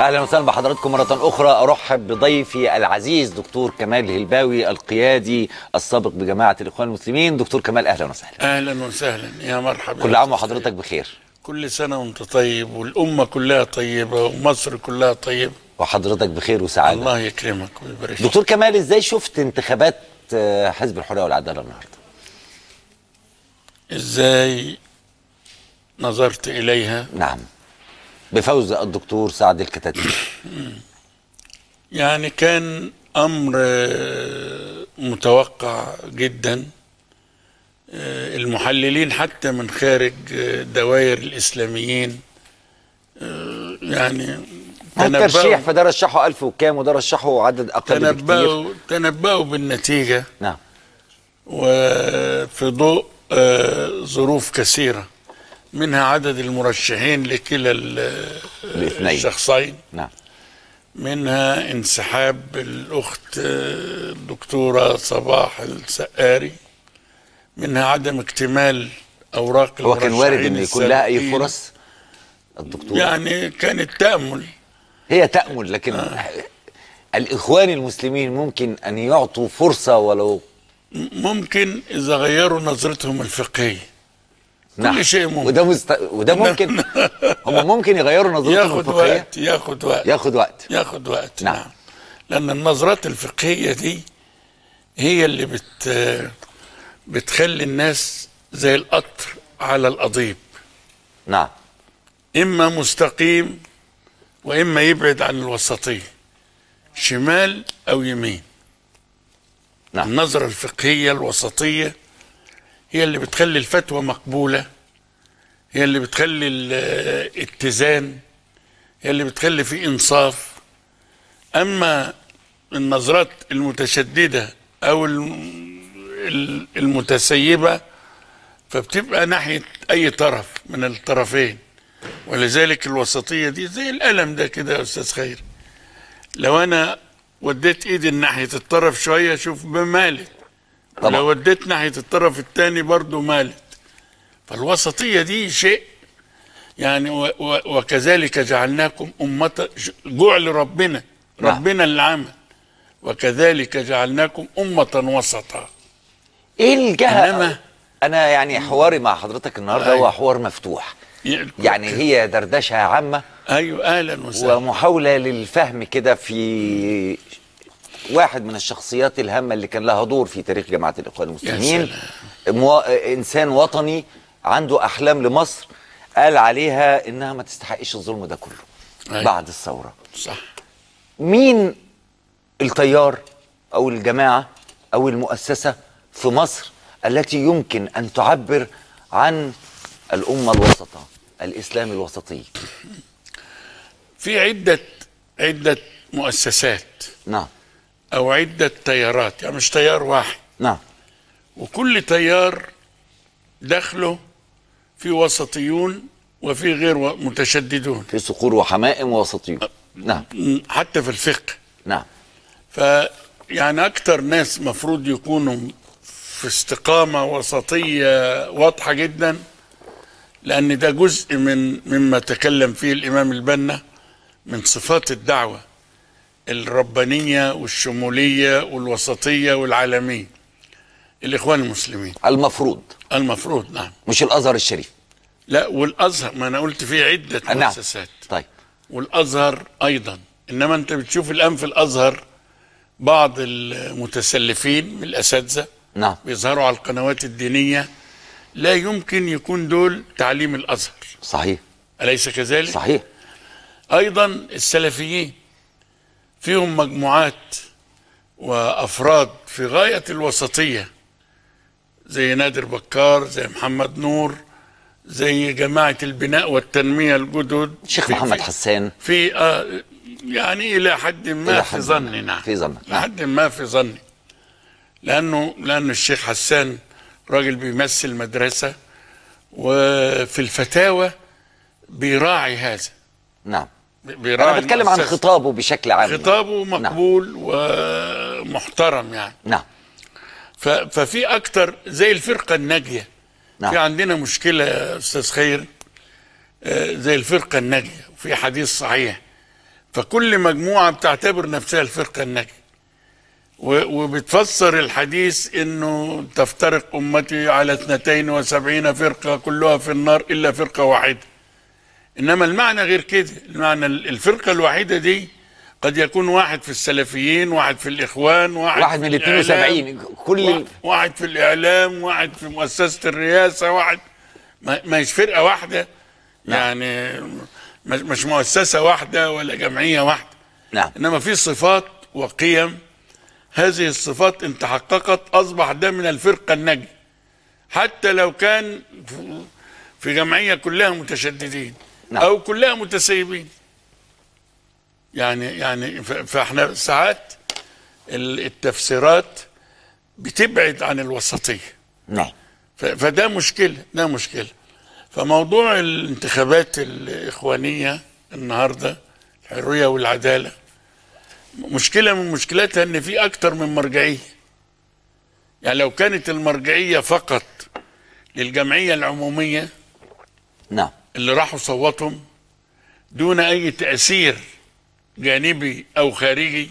اهلا وسهلا بحضراتكم مره اخرى ارحب بضيفي العزيز دكتور كمال الهلباوي القيادي السابق بجماعه الاخوان المسلمين دكتور كمال اهلا وسهلا اهلا وسهلا يا مرحبا كل عام وحضرتك بخير كل سنه وانت طيب والامه كلها طيبه ومصر كلها طيبه وحضرتك بخير وسعاده الله يكرمك ويبارك دكتور كمال ازاي شفت انتخابات آه، حزب الحريه والعداله النهارده ازاي نظرت اليها نعم بفوز الدكتور سعد الكتاتي يعني كان امر آه، متوقع جدا آه، المحللين حتى من خارج آه، دوائر الاسلاميين يعني تنبأوا الترشيح فده رشحه 1000 وكام وده رشحه عدد اقل تنبأوا بكتير تنبأوا بالنتيجه نعم وفي ضوء ظروف كثيره منها عدد المرشحين لكلا الاثنين الشخصين نعم منها انسحاب الأخت آه، الدكتورة صباح السقاري منها عدم اكتمال أوراق هو كان وارد أن يكون لها أي فرص الدكتور يعني كانت تامل هي تأمل لكن آه. الإخوان المسلمين ممكن أن يعطوا فرصة ولو ممكن إذا غيروا نظرتهم الفقهية نعم. كل شيء ممكن وده مست... وده نعم. ممكن هم ممكن يغيروا نظرتهم الفقهيه وقت ياخد وقت ياخد وقت ياخد وقت نعم, نعم. لان النظرات الفقهيه دي هي اللي بت بتخلي الناس زي القطر على القضيب نعم اما مستقيم واما يبعد عن الوسطيه شمال او يمين نعم. النظره الفقهيه الوسطيه هي اللي بتخلي الفتوى مقبولة هي اللي بتخلي الاتزان هي اللي بتخلي في إنصاف أما النظرات المتشددة أو المتسيبة فبتبقى ناحية أي طرف من الطرفين ولذلك الوسطية دي زي القلم ده كده يا أستاذ خير لو أنا وديت إيدي ناحية الطرف شوية أشوف بمالك طبعا. لو وديت ناحيه الطرف الثاني برضه مالت فالوسطيه دي شيء يعني و و وكذلك جعلناكم امه جوع لربنا ربنا نعم. اللي عمل وكذلك جعلناكم امه وسطا ايه الجهه انما انا يعني حواري مع حضرتك النهارده هو أيوه. حوار مفتوح يعني هي دردشه عامه ايوه اهلا وسهلا ومحاوله للفهم كده في واحد من الشخصيات الهامه اللي كان لها دور في تاريخ جماعه الاخوان المسلمين مو... انسان وطني عنده احلام لمصر قال عليها انها ما تستحقش الظلم ده كله أي. بعد الثوره صح مين التيار او الجماعه او المؤسسه في مصر التي يمكن ان تعبر عن الامه الوسطى الاسلام الوسطي في عده عده مؤسسات نعم أو عدة تيارات يعني مش تيار واحد نعم وكل تيار دخله في وسطيون وفي غير متشددون في صقور وحمائم ووسطيون نعم حتى في الفقه نعم ف يعني اكثر ناس مفروض يكونوا في استقامة وسطية واضحة جدا لأن ده جزء من مما تكلم فيه الإمام البنا من صفات الدعوة الربانية والشمولية والوسطية والعالمية الإخوان المسلمين المفروض المفروض نعم مش الأزهر الشريف لا والأزهر ما أنا قلت فيه عدة نعم. مؤسسات نعم. طيب والأزهر أيضا إنما أنت بتشوف الآن في الأزهر بعض المتسلفين من الأساتذة نعم بيظهروا على القنوات الدينية لا يمكن يكون دول تعليم الأزهر صحيح أليس كذلك؟ صحيح أيضا السلفيين فيهم مجموعات وافراد في غايه الوسطيه زي نادر بكار زي محمد نور زي جماعه البناء والتنميه الجدد شيخ محمد حسان في آه يعني الى حد ما في ظني نعم في ظنك نعم. لحد ما في ظني لانه لانه الشيخ حسان راجل بيمثل مدرسه وفي الفتاوى بيراعي هذا نعم بيراعي انا بتكلم عن خطابه بشكل عام يعني. خطابه نعم. مقبول نعم. ومحترم يعني نعم ففي اكتر زي الفرقه الناجيه نعم. في عندنا مشكله استاذ خير آه، زي الفرقه الناجيه وفي حديث صحيح فكل مجموعه بتعتبر نفسها الفرقه الناجيه وبتفسر الحديث انه تفترق امتي على 72 فرقه كلها في النار الا فرقه واحده إنما المعنى غير كده المعنى الفرقة الوحيدة دي قد يكون واحد في السلفيين واحد في الإخوان واحد, واحد من 72 كل واحد في الإعلام واحد في مؤسسة الرئاسة واحد ما هيش فرقة واحدة نعم. يعني مش مؤسسة واحدة ولا جمعية واحدة نعم. إنما في صفات وقيم هذه الصفات ان تحققت اصبح ده من الفرقه النجم حتى لو كان في جمعيه كلها متشددين نعم. او كلها متسيبين يعني يعني فاحنا ساعات التفسيرات بتبعد عن الوسطيه نعم فده مشكله ده مشكله فموضوع الانتخابات الاخوانيه النهارده الحريه والعداله مشكله من مشكلتها ان في اكتر من مرجعيه يعني لو كانت المرجعيه فقط للجمعيه العموميه نعم اللي راحوا صوتهم دون أي تأثير جانبي أو خارجي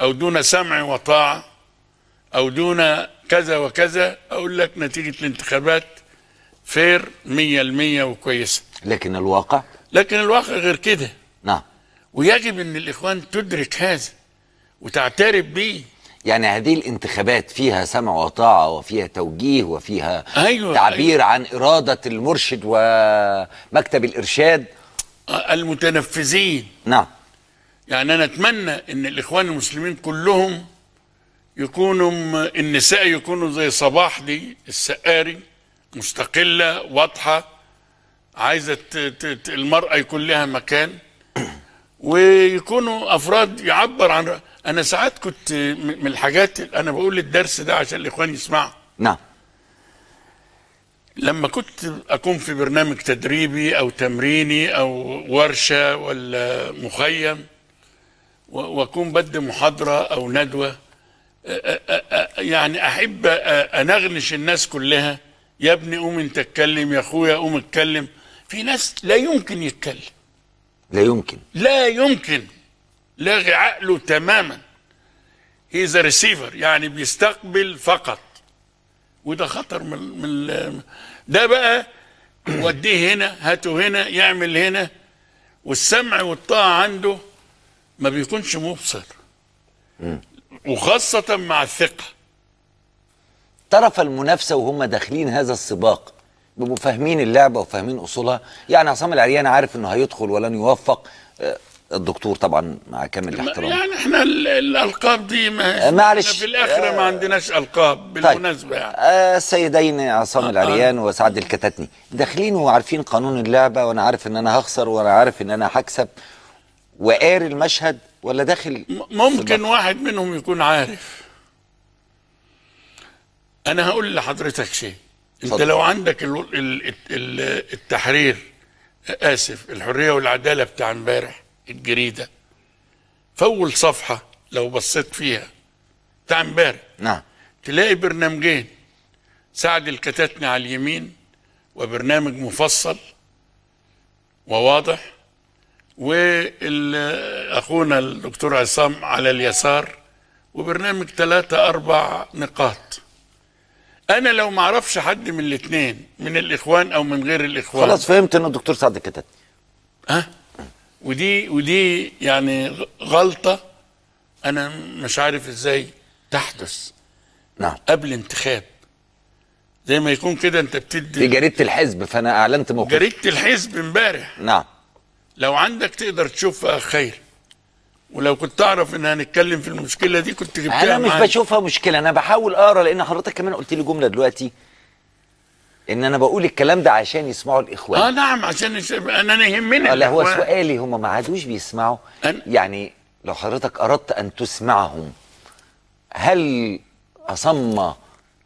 أو دون سمع وطاعة أو دون كذا وكذا أقول لك نتيجة الانتخابات فير 100% وكويسة لكن الواقع لكن الواقع غير كده نعم ويجب أن الإخوان تدرك هذا وتعترف بيه يعني هذه الانتخابات فيها سمع وطاعة وفيها توجيه وفيها أيوة تعبير أيوة عن إرادة المرشد ومكتب الإرشاد المتنفذين نعم يعني أنا أتمنى أن الإخوان المسلمين كلهم يكونوا النساء يكونوا زي صباح دي السقاري مستقلة واضحة عايزة المرأة يكون لها مكان ويكونوا أفراد يعبر عن انا ساعات كنت من الحاجات انا بقول الدرس ده عشان الاخوان يسمعوا نعم لما كنت اكون في برنامج تدريبي او تمريني او ورشه ولا مخيم واكون بدي محاضره او ندوه يعني احب انغنش الناس كلها يا ابني قوم انت اتكلم يا اخويا قوم اتكلم في ناس لا يمكن يتكلم لا يمكن لا يمكن لاغي عقله تماما هي ذا ريسيفر يعني بيستقبل فقط وده خطر من من ده بقى وديه هنا هاته هنا يعمل هنا والسمع والطاعه عنده ما بيكونش مبصر وخاصه مع الثقه طرف المنافسه وهم داخلين هذا السباق بيبقوا فاهمين اللعبه وفاهمين اصولها يعني عصام العريان عارف انه هيدخل ولن يوفق آه، الدكتور طبعا مع كامل الاحترام يعني احنا الالقاب دي ما آه، معلش في الاخره آه ما عندناش القاب طيب. بالمناسبه طيب. يعني آه السيدين عصام آه, آه. العريان آه. وسعد الكتاتني داخلين وعارفين قانون اللعبه وانا عارف ان انا هخسر وانا عارف ان انا هكسب وقاري المشهد ولا داخل ممكن واحد منهم يكون عارف انا هقول لحضرتك شيء انت صدق. لو عندك التحرير آه، اسف الحريه والعداله بتاع امبارح الجريده فأول صفحه لو بصيت فيها بتاع امبارح نعم تلاقي برنامجين سعد الكتاتني على اليمين وبرنامج مفصل وواضح واخونا الدكتور عصام على اليسار وبرنامج ثلاثة أربع نقاط أنا لو ما أعرفش حد من الاثنين من الإخوان أو من غير الإخوان خلاص فهمت إنه الدكتور سعد الكتاتني أه ودي ودي يعني غلطه انا مش عارف ازاي تحدث نعم قبل انتخاب زي ما يكون كده انت بتدي في جريده الحزب فانا اعلنت موقف جريده الحزب امبارح نعم لو عندك تقدر تشوفها خير ولو كنت تعرف ان هنتكلم في المشكله دي كنت جبتها انا مش معاك. بشوفها مشكله انا بحاول اقرا لان حضرتك كمان قلت لي جمله دلوقتي ان انا بقول الكلام ده عشان يسمعوا الاخوان اه نعم عشان يس... انا يهمني لا هو سؤالي هم ما عادوش بيسمعوا أنا... يعني لو حضرتك اردت ان تسمعهم هل اصم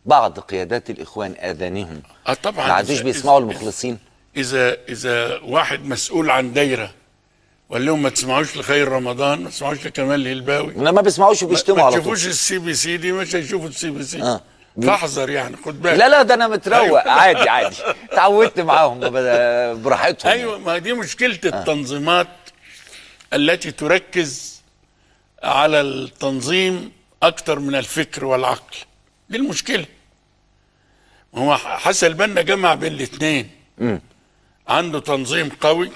بعض قيادات الاخوان اذانهم اه طبعا ما عادوش بيسمعوا إذا المخلصين اذا اذا واحد مسؤول عن دايره وقال لهم ما تسمعوش لخير رمضان ما تسمعوش لكمال الهلباوي لا ما بيسمعوش وبيشتموا على طول ما تشوفوش السي بي سي دي مش هيشوفوا السي بي سي آه. تحذر يعني خد بالك لا لا ده انا متروق أيوة. عادي عادي اتعودت معاهم براحتهم يعني. ايوه ما دي مشكله آه. التنظيمات التي تركز على التنظيم اكثر من الفكر والعقل دي المشكله هو حسن البنا جمع بين الاثنين عنده تنظيم قوي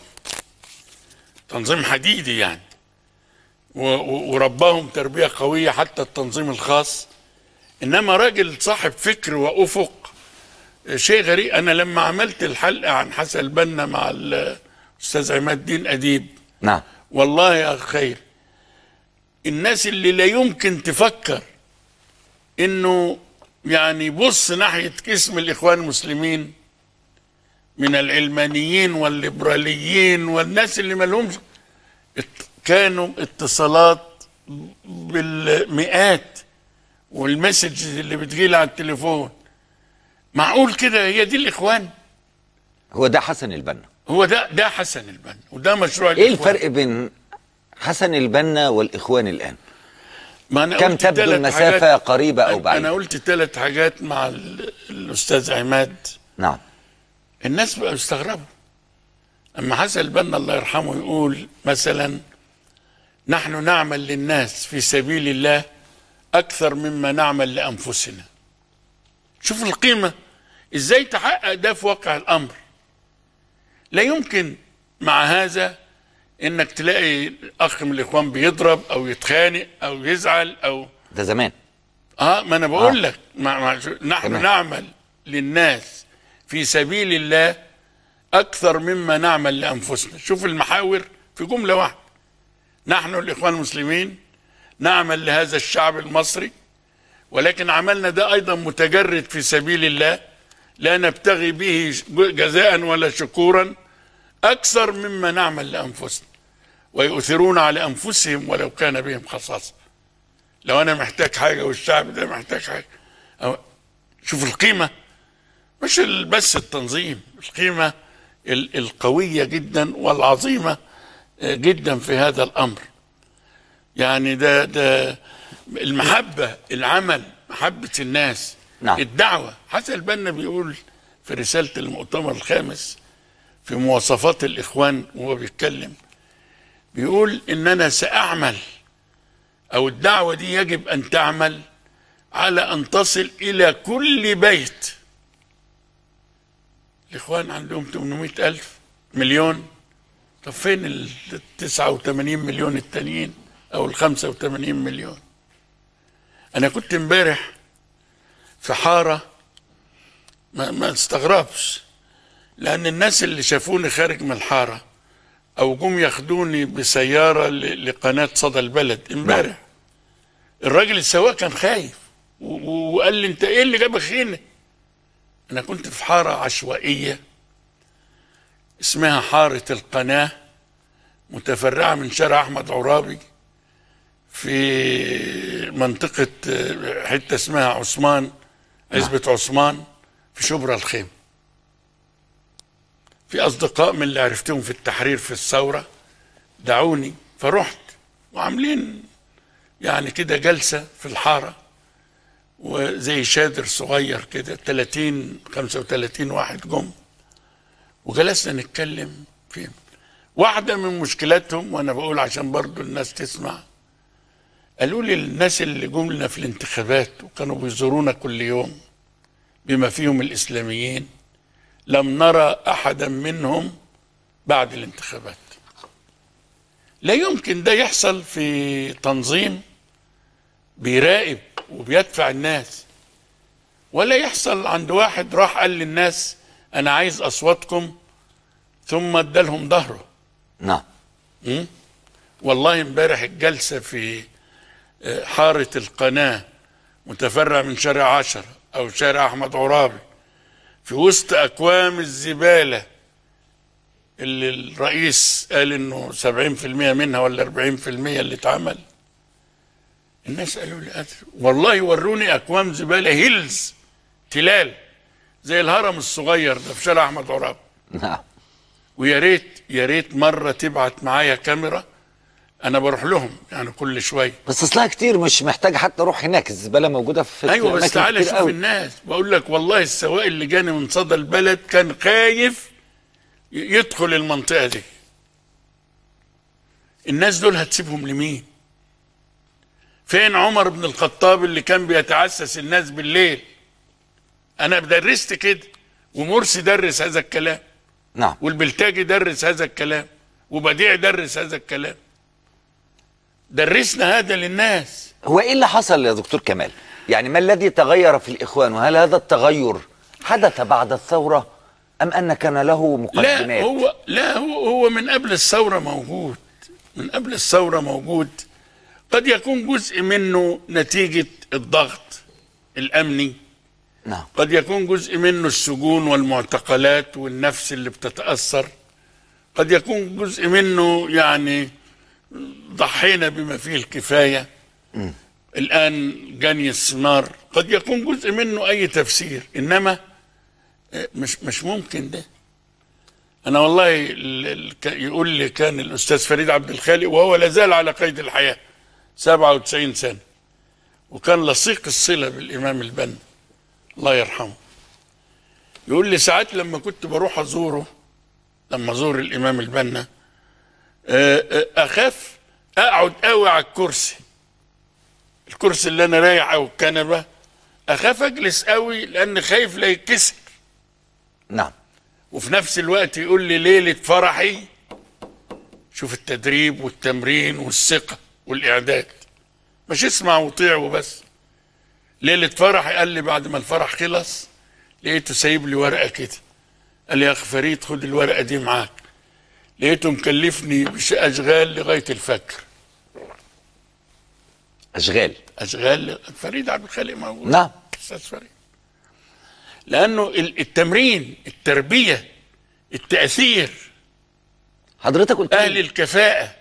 تنظيم حديدي يعني ورباهم تربيه قويه حتى التنظيم الخاص انما راجل صاحب فكر وافق شيء غريب انا لما عملت الحلقه عن حسن البنا مع الاستاذ عماد الدين اديب نعم والله يا خير الناس اللي لا يمكن تفكر انه يعني بص ناحيه قسم الاخوان المسلمين من العلمانيين والليبراليين والناس اللي ما لهمش كانوا اتصالات بالمئات والمسجز اللي بتجيلي على التليفون معقول كده هي دي الاخوان هو ده حسن البنا هو ده ده حسن البنا وده مشروع ايه الإخوان. الفرق بين حسن البنا والاخوان الان ما أنا كم قلت تبدو المسافه حاجات قريبه او بعيده انا قلت ثلاث حاجات مع الاستاذ عماد نعم الناس بقى استغربوا اما حسن البنا الله يرحمه يقول مثلا نحن نعمل للناس في سبيل الله أكثر مما نعمل لأنفسنا شوف القيمة إزاي تحقق ده في واقع الأمر لا يمكن مع هذا انك تلاقي اخ من الاخوان بيضرب او يتخانق او يزعل او ده زمان اه ما انا بقول آه. لك مع مع نحن تمام. نعمل للناس في سبيل الله اكثر مما نعمل لانفسنا شوف المحاور في جمله واحده نحن الاخوان المسلمين نعمل لهذا الشعب المصري ولكن عملنا ده أيضا متجرد في سبيل الله لا نبتغي به جزاء ولا شكورا أكثر مما نعمل لأنفسنا ويؤثرون على أنفسهم ولو كان بهم خصاصة لو أنا محتاج حاجة والشعب ده محتاج حاجة أو شوف القيمة مش بس التنظيم القيمة القوية جدا والعظيمة جدا في هذا الأمر يعني ده ده المحبة العمل محبة الناس نعم. الدعوة حسن البنا بيقول في رسالة المؤتمر الخامس في مواصفات الإخوان وهو بيتكلم بيقول إن أنا سأعمل أو الدعوة دي يجب أن تعمل على أن تصل إلى كل بيت الإخوان عندهم 800 ألف مليون طب فين ال 89 مليون التانيين؟ او ال 85 مليون انا كنت امبارح في حاره ما, ما استغربش لان الناس اللي شافوني خارج من الحاره او جم ياخدوني بسياره لقناه صدى البلد امبارح نعم. الراجل السواق كان خايف وقال لي انت ايه اللي جابك هنا انا كنت في حاره عشوائيه اسمها حاره القناه متفرعه من شارع احمد عرابي في منطقة حتة اسمها عثمان نعم. عزبة عثمان في شبرا الخيم في أصدقاء من اللي عرفتهم في التحرير في الثورة دعوني فرحت وعاملين يعني كده جلسة في الحارة وزي شادر صغير كده 30 35 واحد جم وجلسنا نتكلم فيهم واحدة من مشكلاتهم وأنا بقول عشان برضو الناس تسمع قالوا لي الناس اللي جم لنا في الانتخابات وكانوا بيزورونا كل يوم بما فيهم الاسلاميين لم نرى احدا منهم بعد الانتخابات لا يمكن ده يحصل في تنظيم بيراقب وبيدفع الناس ولا يحصل عند واحد راح قال للناس انا عايز اصواتكم ثم ادالهم ظهره نعم والله امبارح الجلسه في حارة القناة متفرع من شارع عشر أو شارع أحمد عرابي في وسط أكوام الزبالة اللي الرئيس قال إنه 70% منها ولا 40% اللي اتعمل الناس قالوا لي والله وروني أكوام زبالة هيلز تلال زي الهرم الصغير ده في شارع أحمد عرابي نعم ويا ريت يا ريت مرة تبعت معايا كاميرا انا بروح لهم يعني كل شويه بس اصلها كتير مش محتاج حتى اروح هناك الزباله موجوده في ايوه بس تعالى شوف أوي. الناس بقول لك والله السواق اللي جاني من صدى البلد كان خايف يدخل المنطقه دي الناس دول هتسيبهم لمين فين عمر بن الخطاب اللي كان بيتعسس الناس بالليل انا درست كده ومرسي درس هذا الكلام نعم والبلتاجي درس هذا الكلام وبديع درس هذا الكلام درسنا هذا للناس هو ايه اللي حصل يا دكتور كمال يعني ما الذي تغير في الاخوان وهل هذا التغير حدث بعد الثوره ام ان كان له مقدمات لا هو لا هو هو من قبل الثوره موجود من قبل الثوره موجود قد يكون جزء منه نتيجه الضغط الامني نعم قد يكون جزء منه السجون والمعتقلات والنفس اللي بتتاثر قد يكون جزء منه يعني ضحينا بما فيه الكفاية الآن جاني السنار قد يكون جزء منه أي تفسير إنما آه، مش مش ممكن ده أنا والله يقول لي كان الأستاذ فريد عبد الخالق وهو لازال على قيد الحياة 97 سنة وكان لصيق الصلة بالإمام البنا الله يرحمه يقول لي ساعات لما كنت بروح أزوره لما أزور الإمام البنا آه، آه، اخاف اقعد قوي على الكرسي الكرسي اللي انا رايح او الكنبه اخاف اجلس قوي لان خايف لا يتكسر نعم وفي نفس الوقت يقول لي ليله فرحي شوف التدريب والتمرين والثقه والاعداد مش اسمع وطيع وبس ليله فرحي قال لي بعد ما الفرح خلص لقيته سايب لي ورقه كده قال لي يا اخ فريد خد الورقه دي معاك لقيته مكلفني اشغال لغاية الفجر أشغال أشغال فريد عبد الخالق موجود نعم أستاذ فريد لأنه التمرين التربية التأثير حضرتك قلت أهل لي. الكفاءة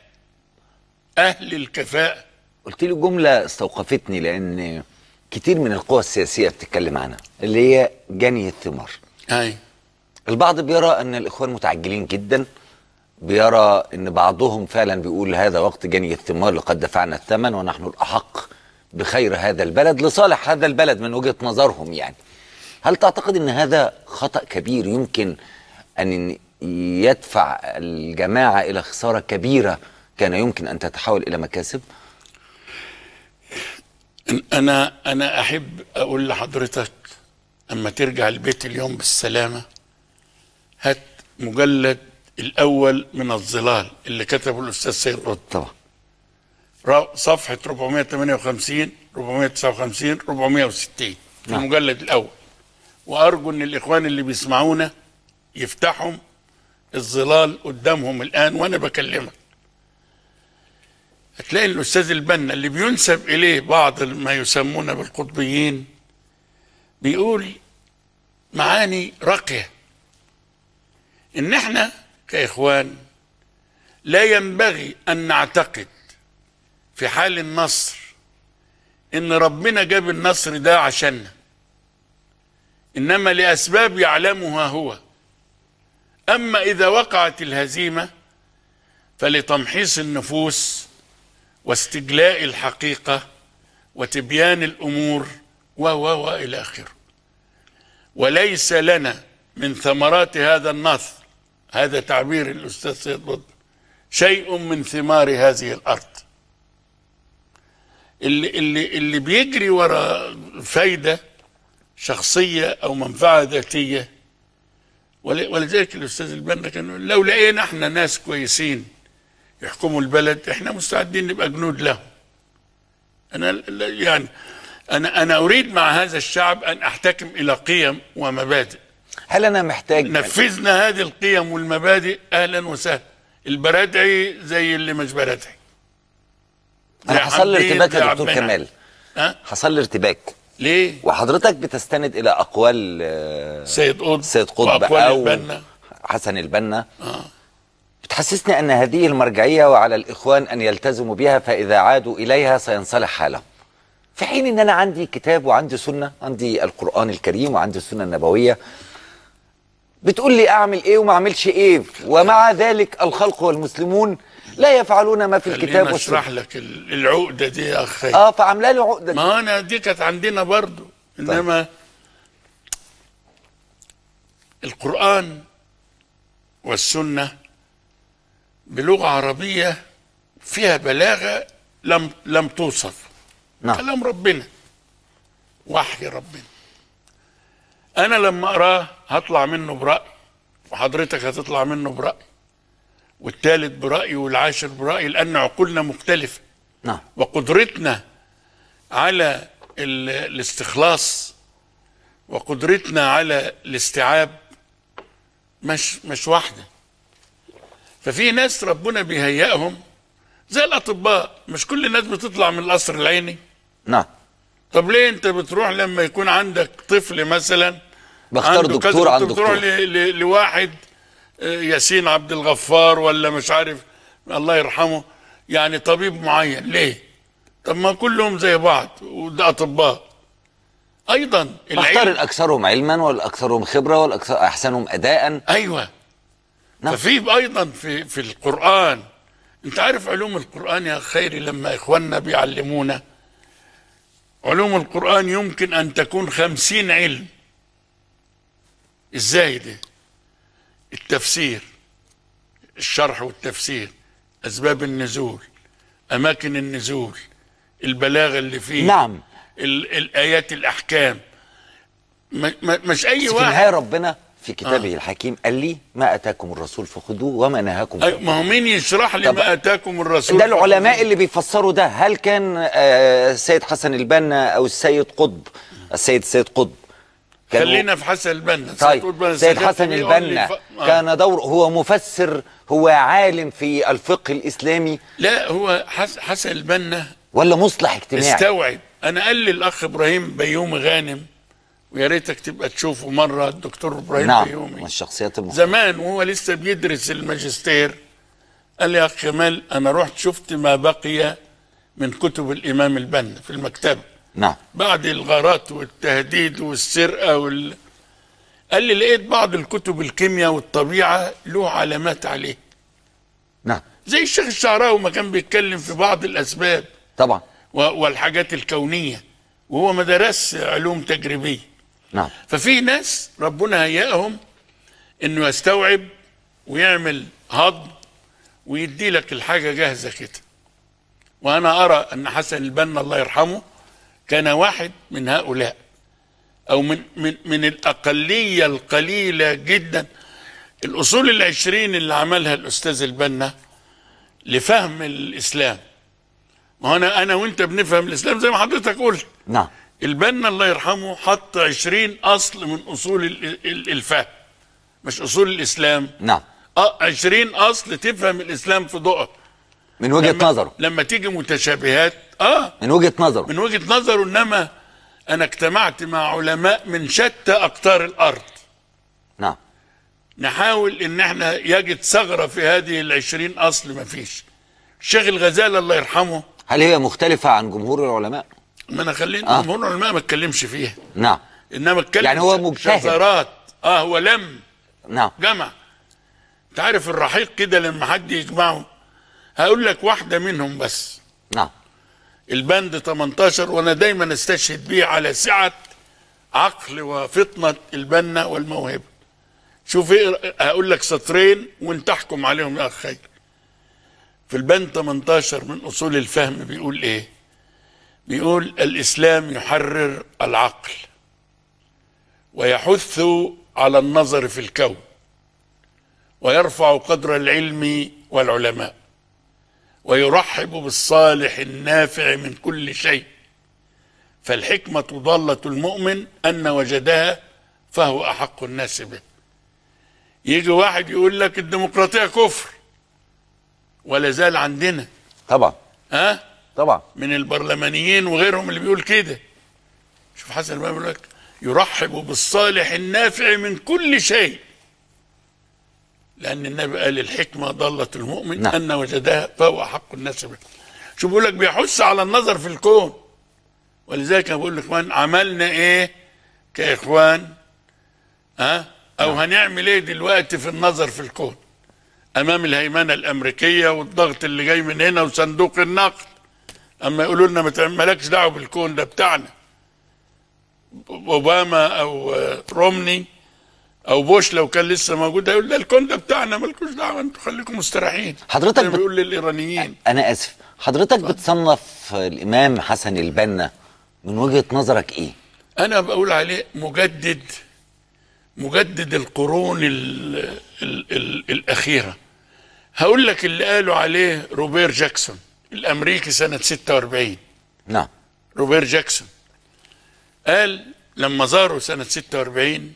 أهل الكفاءة قلت لي جملة استوقفتني لأن كتير من القوى السياسية بتتكلم عنها اللي هي جني الثمار أي البعض بيرى أن الإخوان متعجلين جدا بيرى ان بعضهم فعلا بيقول هذا وقت جني الثمار لقد دفعنا الثمن ونحن الاحق بخير هذا البلد لصالح هذا البلد من وجهه نظرهم يعني هل تعتقد ان هذا خطا كبير يمكن ان يدفع الجماعه الى خساره كبيره كان يمكن ان تتحول الى مكاسب انا انا احب اقول لحضرتك اما ترجع البيت اليوم بالسلامه هات مجلد الأول من الظلال اللي كتبه الأستاذ سيد طبعا صفحة 458 459 460 في نعم. المجلد الأول وأرجو أن الإخوان اللي بيسمعونا يفتحهم الظلال قدامهم الآن وأنا بكلمك هتلاقي الأستاذ البنا اللي بينسب إليه بعض ما يسمون بالقطبيين بيقول معاني راقية إن إحنا كإخوان لا ينبغي أن نعتقد في حال النصر إن ربنا جاب النصر ده عشاننا إنما لأسباب يعلمها هو أما إذا وقعت الهزيمة فلتمحيص النفوس واستجلاء الحقيقة وتبيان الأمور و و و إلى آخره وليس لنا من ثمرات هذا النصر هذا تعبير الأستاذ سيد لطفي شيء من ثمار هذه الأرض اللي, اللي, اللي بيجري وراء فايدة شخصية أو منفعة ذاتية ولذلك الأستاذ البنا كان لو لقينا احنا ناس كويسين يحكموا البلد احنا مستعدين نبقى جنود لهم أنا يعني أنا أنا أريد مع هذا الشعب أن أحتكم إلى قيم ومبادئ هل انا محتاج يعني؟ نفذنا هذه القيم والمبادئ اهلا وسهلا البرادعي زي اللي مش برادعي انا حصل لي ارتباك يا دكتور كمال ها حصل لي ارتباك ليه وحضرتك بتستند الى اقوال آه، سيد قطب سيد قطب او البنا. حسن البنا آه. بتحسسني ان هذه المرجعيه وعلى الاخوان ان يلتزموا بها فاذا عادوا اليها سينصلح حالهم في حين ان انا عندي كتاب وعندي سنه عندي القران الكريم وعندي السنه النبويه بتقول لي اعمل ايه وما اعملش ايه ومع ذلك الخلق والمسلمون لا يفعلون ما في الكتاب والسنه اشرح لك العقده دي يا اخي اه فعامله لي عقده ما انا دي كانت عندنا برضه طيب. انما طيب. القران والسنه بلغه عربيه فيها بلاغه لم لم توصف نعم كلام ربنا وحي ربنا انا لما اقراه هطلع منه براي وحضرتك هتطلع منه براي والتالت براي والعاشر براي لان عقولنا مختلفه نعم وقدرتنا على الاستخلاص وقدرتنا على الاستيعاب مش مش واحده ففي ناس ربنا بيهيئهم زي الاطباء مش كل الناس بتطلع من القصر العيني نعم طب ليه انت بتروح لما يكون عندك طفل مثلا بختار عنده دكتور عن دكتور, دكتور. لواحد آه، ياسين عبد الغفار ولا مش عارف الله يرحمه يعني طبيب معين ليه طب ما كلهم زي بعض وده اطباء ايضا اختار الاكثرهم علما والاكثرهم خبره والاكثر احسنهم اداء ايوه نعم. ففي ايضا في في القران انت عارف علوم القران يا خيري لما اخواننا بيعلمونا علوم القران يمكن ان تكون خمسين علم ازاي دي التفسير الشرح والتفسير اسباب النزول اماكن النزول البلاغه اللي فيه نعم الايات الاحكام مش اي واحد في النهايه ربنا في كتابه آه. الحكيم قال لي ما اتاكم الرسول فخذوه وما نهاكم عنه ما هو مين يشرح لي ما اتاكم الرسول ده العلماء اللي بيفسروا ده هل كان آه، السيد حسن البنا او السيد قطب السيد السيد قطب خلينا في حسن البنا طيب سيد حسن البنا ف... آه. كان دوره هو مفسر هو عالم في الفقه الاسلامي لا هو حس... حسن البنا ولا مصلح اجتماعي استوعب انا قال لي الاخ ابراهيم بيومي غانم ويا ريتك تبقى تشوفه مره الدكتور ابراهيم نعم بيومي الشخصيات المحترمة. زمان وهو لسه بيدرس الماجستير قال لي يا اخ جمال انا رحت شفت ما بقي من كتب الامام البنا في المكتبه نعم بعد الغارات والتهديد والسرقه وال قال لي لقيت بعض الكتب الكيمياء والطبيعه له علامات عليه نعم زي الشيخ الشعراوي ما كان بيتكلم في بعض الاسباب طبعا والحاجات الكونيه وهو ما درس علوم تجريبيه نعم ففي ناس ربنا هيأهم انه يستوعب ويعمل هضم ويدي لك الحاجه جاهزه كده وانا ارى ان حسن البنا الله يرحمه كان واحد من هؤلاء أو من من من الأقلية القليلة جدا الأصول العشرين اللي عملها الأستاذ البنا لفهم الإسلام ما أنا أنا وأنت بنفهم الإسلام زي ما حضرتك قلت نعم البنا الله يرحمه حط عشرين أصل من أصول الفهم مش أصول الإسلام نعم اه عشرين اصل تفهم الاسلام في ضوءه من وجهه لما نظره لما تيجي متشابهات اه من وجهه نظره من وجهه نظره انما انا اجتمعت مع علماء من شتى اقطار الارض نعم نحاول ان احنا يجد ثغره في هذه العشرين اصل ما فيش الشيخ الغزال الله يرحمه هل هي مختلفه عن جمهور العلماء ما انا خلينا آه. جمهور العلماء ما اتكلمش فيها نعم انما اتكلم يعني هو مجتهد اه هو لم نعم جمع انت عارف الرحيق كده لما حد يجمعه هقول لك واحدة منهم بس نعم البند 18 وانا دايما استشهد بيه على سعة عقل وفطنة البنة والموهبة شوف ايه هقول لك سطرين وانت احكم عليهم يا اخ خير في البند 18 من اصول الفهم بيقول ايه بيقول الاسلام يحرر العقل ويحث على النظر في الكون ويرفع قدر العلم والعلماء ويرحب بالصالح النافع من كل شيء فالحكمة ضالة المؤمن أن وجدها فهو أحق الناس به يجي واحد يقول لك الديمقراطية كفر ولا زال عندنا طبعا ها طبعا من البرلمانيين وغيرهم اللي بيقول كده شوف حسن ما بيقول لك يرحب بالصالح النافع من كل شيء لأن النبي قال الحكمة ضلت المؤمن نعم. أن وجدها فهو أحق الناس بها شوف بيقول لك بيحث على النظر في الكون ولذلك أنا بقول لإخوان عملنا إيه كإخوان ها أه؟ أو نعم. هنعمل إيه دلوقتي في النظر في الكون أمام الهيمنة الأمريكية والضغط اللي جاي من هنا وصندوق النقد أما يقولوا لنا مالكش دعوة بالكون ده بتاعنا أوباما أو آه، رومني او بوش لو كان لسه موجود هيقول ده الكون ده بتاعنا مالكوش دعوه انتوا خليكم مستريحين حضرتك بيقول للايرانيين انا اسف حضرتك ف... بتصنف الامام حسن البنا من وجهه نظرك ايه انا بقول عليه مجدد مجدد القرون الـ الـ الـ الاخيره هقول لك اللي قالوا عليه روبير جاكسون الامريكي سنه 46 نعم روبير جاكسون قال لما زاروا سنه 46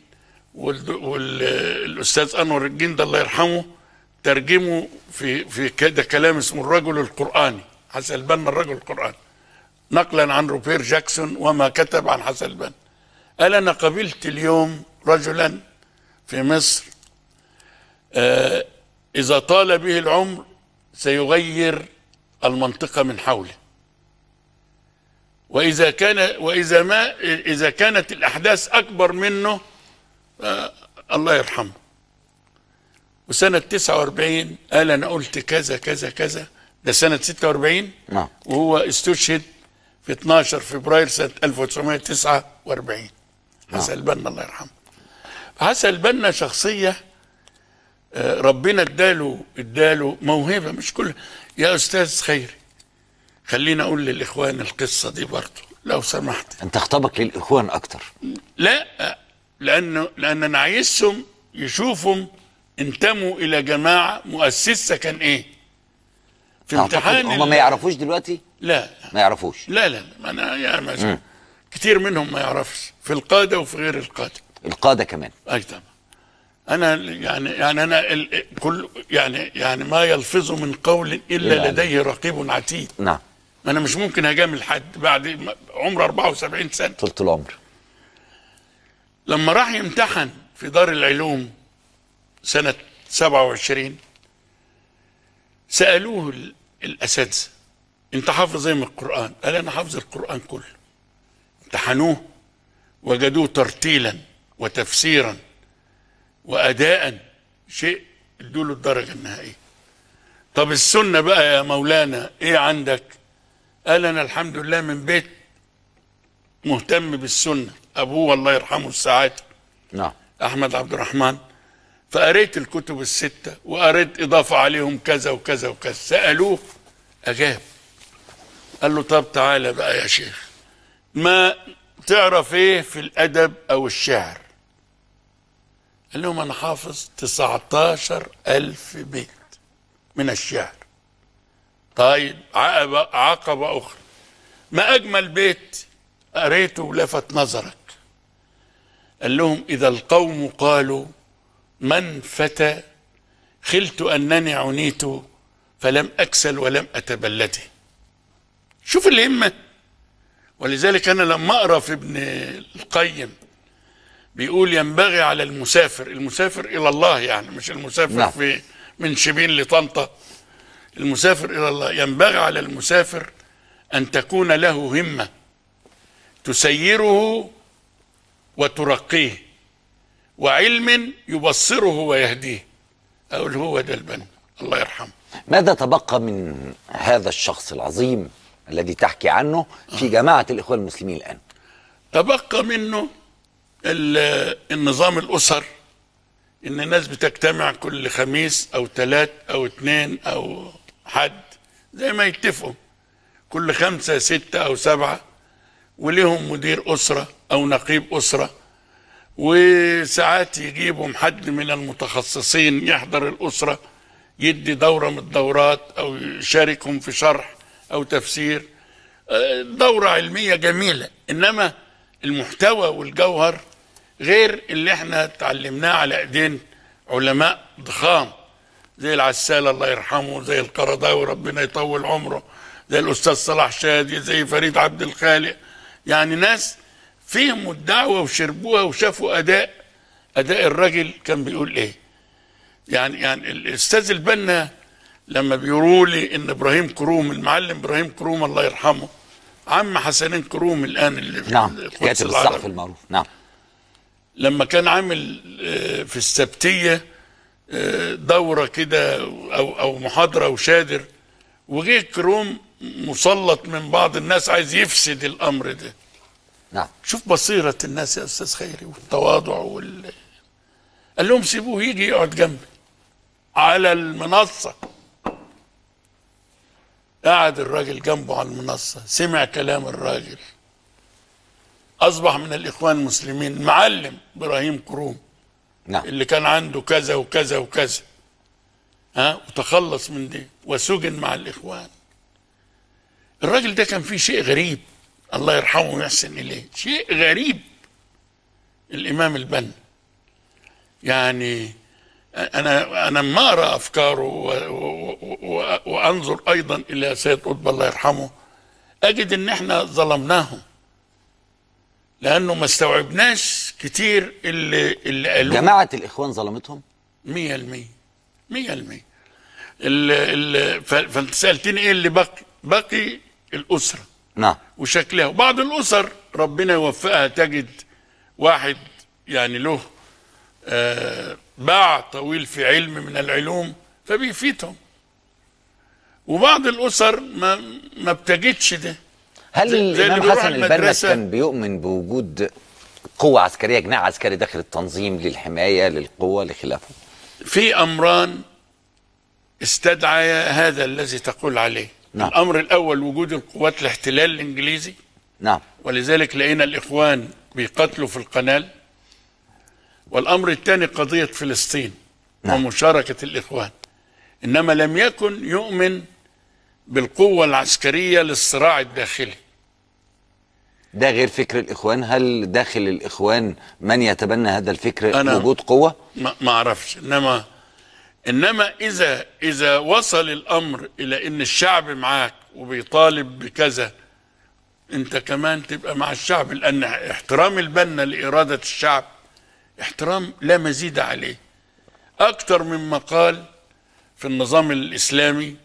والاستاذ انور الجند الله يرحمه ترجمه في في كده كلام اسمه الرجل القراني حسن البنا الرجل القراني نقلا عن روبير جاكسون وما كتب عن حسن البنا قال انا قابلت اليوم رجلا في مصر آه اذا طال به العمر سيغير المنطقه من حوله واذا كان واذا ما اذا كانت الاحداث اكبر منه آه، الله يرحمه وسنة 49 قال أنا قلت كذا كذا كذا ده سنة 46 نعم وهو استشهد في 12 فبراير سنة 1949 حسن البنا الله يرحمه حسن البنا شخصية آه، ربنا اداله اداله موهبة مش كل يا أستاذ خيري خلينا أقول للإخوان القصة دي برضه لو سمحت أنت خطابك للإخوان أكتر لا لأن لأننا عايزهم يشوفهم انتموا إلى جماعة مؤسسة كان إيه في امتحان هم ما يعرفوش دلوقتي لا ما يعرفوش لا لا, لا. أنا يعني كتير منهم ما يعرفش في القادة وفي غير القادة القادة كمان أي طبعا أنا يعني يعني أنا كل يعني يعني ما يلفظ من قول إلا لديه رقيب عتيد نعم أنا مش ممكن أجامل حد بعد عمر 74 سنة طولة العمر لما راح يمتحن في دار العلوم سنة 27 سألوه الأساتذة أنت حافظ إيه من القرآن؟ قال أنا حافظ القرآن كله امتحنوه وجدوه ترتيلا وتفسيرا وأداء شيء ادوا له الدرجة النهائية طب السنة بقى يا مولانا إيه عندك؟ قال أنا الحمد لله من بيت مهتم بالسنة ابوه الله يرحمه الساعات نعم احمد عبد الرحمن فقريت الكتب السته وقريت اضافه عليهم كذا وكذا وكذا سالوه اجاب قال له طب تعالى بقى يا شيخ ما تعرف ايه في الادب او الشعر قال لهم انا حافظ 19 الف بيت من الشعر طيب عقبة, عقبة أخرى ما أجمل بيت قريته ولفت نظرك قال لهم إذا القوم قالوا من فتى خلت أنني عنيت فلم أكسل ولم أتبلده شوف الهمة ولذلك أنا لما أقرأ في ابن القيم بيقول ينبغي على المسافر المسافر إلى الله يعني مش المسافر نعم. في من شبين لطنطا المسافر إلى الله ينبغي على المسافر أن تكون له همة تسيره وترقيه وعلم يبصره ويهديه أقول هو ده البنا الله يرحمه ماذا تبقى من هذا الشخص العظيم الذي تحكي عنه في جماعة الإخوان المسلمين الآن تبقى منه النظام الأسر إن الناس بتجتمع كل خميس أو ثلاث أو اثنين أو حد زي ما يتفقوا كل خمسة ستة أو سبعة وليهم مدير أسرة أو نقيب أسرة وساعات يجيبهم حد من المتخصصين يحضر الأسرة يدي دورة من الدورات أو يشاركهم في شرح أو تفسير آه، دورة علمية جميلة إنما المحتوى والجوهر غير اللي احنا اتعلمناه على ايدين علماء ضخام زي العسال الله يرحمه زي القرضاوي ربنا يطول عمره زي الاستاذ صلاح شادي زي فريد عبد الخالق يعني ناس فهموا الدعوة وشربوها وشافوا أداء أداء الراجل كان بيقول إيه يعني يعني الأستاذ البنا لما بيقولوا لي إن إبراهيم كروم المعلم إبراهيم كروم الله يرحمه عم حسنين كروم الآن اللي في نعم كاتب الصحفي المعروف نعم لما كان عامل آه، في السبتية آه، دورة كده أو أو محاضرة وشادر وجه كروم مسلط من بعض الناس عايز يفسد الامر ده نعم شوف بصيره الناس يا استاذ خيري والتواضع وال قال لهم سيبوه يجي يقعد جنبي على المنصه قعد الراجل جنبه على المنصه سمع كلام الراجل اصبح من الاخوان المسلمين معلم ابراهيم كروم نعم اللي كان عنده كذا وكذا وكذا ها وتخلص من دي وسجن مع الاخوان الراجل ده كان فيه شيء غريب الله يرحمه ويحسن اليه شيء غريب الامام البنا يعني انا انا ما ارى افكاره وانظر ايضا الى سيد قطب الله يرحمه اجد ان احنا ظلمناهم لانه ما استوعبناش كتير اللي اللي قالوه جماعه الاخوان ظلمتهم 100% 100% فانت سالتني ايه اللي بقي بقي الأسرة نعم وشكلها وبعض الأسر ربنا يوفقها تجد واحد يعني له آه باع طويل في علم من العلوم فبيفيدهم وبعض الأسر ما ما بتجدش ده هل الإمام حسن البنا كان بيؤمن بوجود قوة عسكرية جناح عسكري داخل التنظيم للحماية للقوة لخلافه في أمران استدعيا هذا الذي تقول عليه نعم. الأمر الأول وجود القوات الاحتلال الإنجليزي نعم ولذلك لقينا الإخوان بيقتلوا في القنال والأمر الثاني قضية فلسطين نعم. ومشاركة الإخوان إنما لم يكن يؤمن بالقوة العسكرية للصراع الداخلي ده غير فكر الإخوان هل داخل الإخوان من يتبنى هذا الفكر أنا وجود قوة؟ ما أعرفش إنما انما اذا اذا وصل الامر الى ان الشعب معاك وبيطالب بكذا انت كمان تبقى مع الشعب لان احترام البنا لاراده الشعب احترام لا مزيد عليه اكثر مما قال في النظام الاسلامي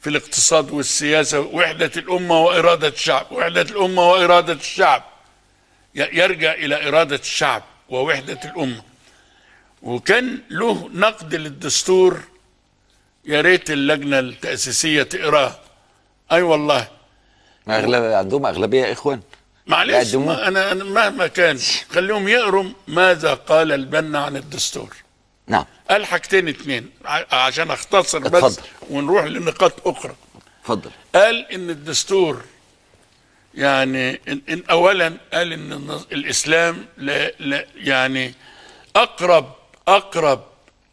في الاقتصاد والسياسه وحده الامه واراده الشعب وحده الامه واراده الشعب يرجع الى اراده الشعب ووحده الامه وكان له نقد للدستور يا ريت اللجنه التاسيسيه تقراه اي أيوة والله اغلب عندهم اغلبيه يا اخوان معلش ما انا مهما كان خليهم يقروا ماذا قال البنا عن الدستور نعم قال حاجتين اتنين عشان اختصر بس اتفضل. ونروح لنقاط اخرى اتفضل قال ان الدستور يعني إن, إن اولا قال ان الاسلام لا لا يعني اقرب أقرب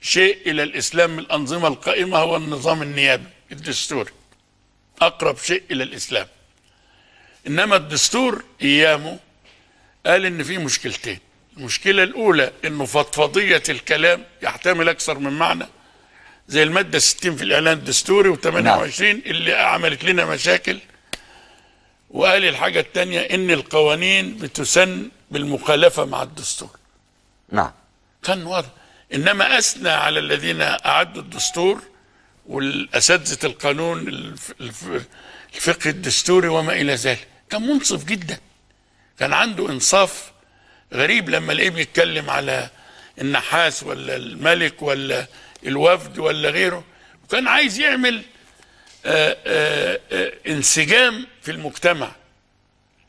شيء إلى الإسلام من الأنظمة القائمة هو النظام النيابي الدستوري أقرب شيء إلى الإسلام إنما الدستور أيامه قال إن في مشكلتين المشكلة الأولى إنه فضفضية الكلام يحتمل أكثر من معنى زي المادة 60 في الإعلان الدستوري و28 نعم. اللي عملت لنا مشاكل وقال الحاجة الثانية إن القوانين بتسن بالمخالفة مع الدستور نعم كان واضح إنما أثنى على الذين أعدوا الدستور والأساتذة القانون الفقه الدستوري وما إلى ذلك كان منصف جدا كان عنده إنصاف غريب لما الاقيه بيتكلم على النحاس ولا الملك ولا الوفد ولا غيره وكان عايز يعمل آآ آه، آآ آه، آه، انسجام في المجتمع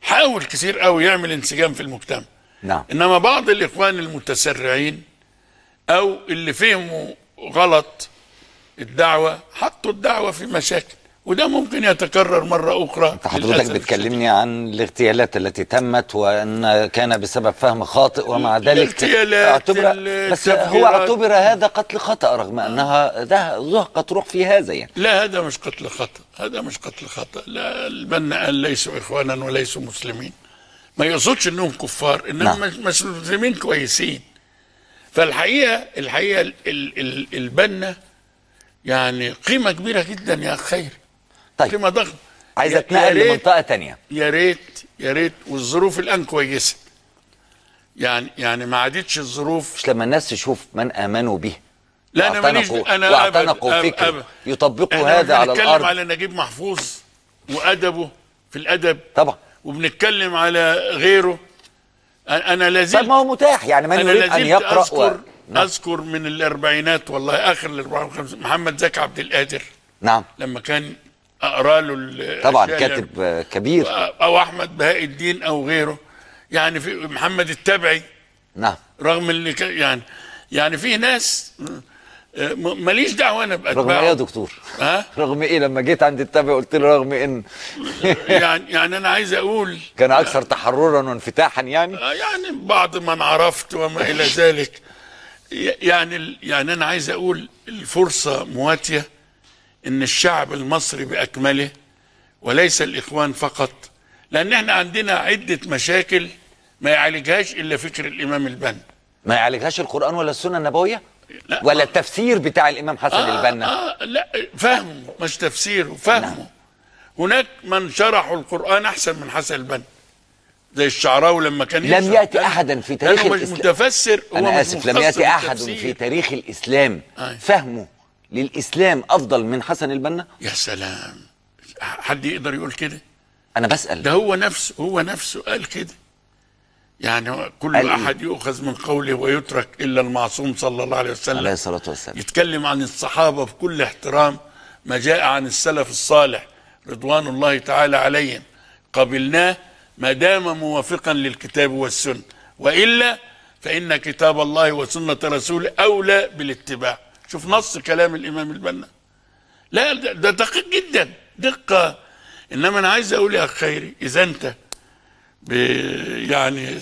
حاول كثير قوي يعمل انسجام في المجتمع نعم. انما بعض الاخوان المتسرعين او اللي فهموا غلط الدعوه حطوا الدعوه في مشاكل وده ممكن يتكرر مرة أخرى حضرتك بتكلمني عن الاغتيالات التي تمت وأن كان بسبب فهم خاطئ ومع ذلك اعتبر بس هو اعتبر هذا قتل خطأ رغم أنها ده زهقت روح في هذا يعني لا هذا مش قتل خطأ هذا مش قتل خطأ لا البناء قال ليسوا إخوانا وليسوا مسلمين ما يقصدش أنهم كفار إنهم نعم. مسلمين كويسين فالحقيقه الحقيقه البنا يعني قيمه كبيره جدا يا خير طيب قيمه ضخمه عايز اتنقل لمنطقه ثانيه يا ريت يا ريت والظروف الان كويسه يعني يعني ما عادتش الظروف مش لما الناس تشوف من امنوا به لا انا ماليش انا واعتنقوا فكر يطبقوا هذا على الارض بنتكلم على نجيب محفوظ وادبه في الادب طبعا وبنتكلم على غيره انا لازلت طب ما هو متاح يعني من يريد ان يقرا أذكر, و... نعم. اذكر من الاربعينات والله اخر الاربعينات محمد زكي عبد القادر نعم لما كان اقرا له طبعا يعني. كاتب كبير او احمد بهاء الدين او غيره يعني في محمد التبعي نعم رغم اللي يعني يعني في ناس ماليش دعوه انا باتباعه رغم ايه يا دكتور؟ ها؟ رغم ايه لما جيت عند التابع قلت له رغم ان يعني يعني انا عايز اقول كان اكثر تحررا وانفتاحا يعني؟ آه، يعني بعض من عرفت وما الى ذلك يعني يعني انا عايز اقول الفرصه مواتيه ان الشعب المصري باكمله وليس الاخوان فقط لان احنا عندنا عده مشاكل ما يعالجهاش الا فكر الامام البنا ما يعالجهاش القران ولا السنه النبويه؟ لا ولا التفسير بتاع الامام حسن آه البنا آه لا فهمه مش تفسيره فهمه نعم. هناك من شرحوا القران احسن من حسن البنا زي الشعراوي لما كان لم ياتي احدا في تاريخ الاسلام مش متفسر هو انا اسف لم ياتي احد في تاريخ الاسلام آه. فهمه للاسلام افضل من حسن البنا يا سلام حد يقدر يقول كده انا بسال ده هو نفسه هو نفسه قال كده يعني كل احد يؤخذ من قوله ويترك الا المعصوم صلى الله عليه وسلم عليه الصلاه والسلام يتكلم عن الصحابه بكل احترام ما جاء عن السلف الصالح رضوان الله تعالى عليهم قبلناه ما دام موافقا للكتاب والسنه والا فان كتاب الله وسنه رسوله اولى بالاتباع شوف نص كلام الامام البنا لا ده دقيق جدا دقه انما انا عايز اقول يا خيري اذا انت يعني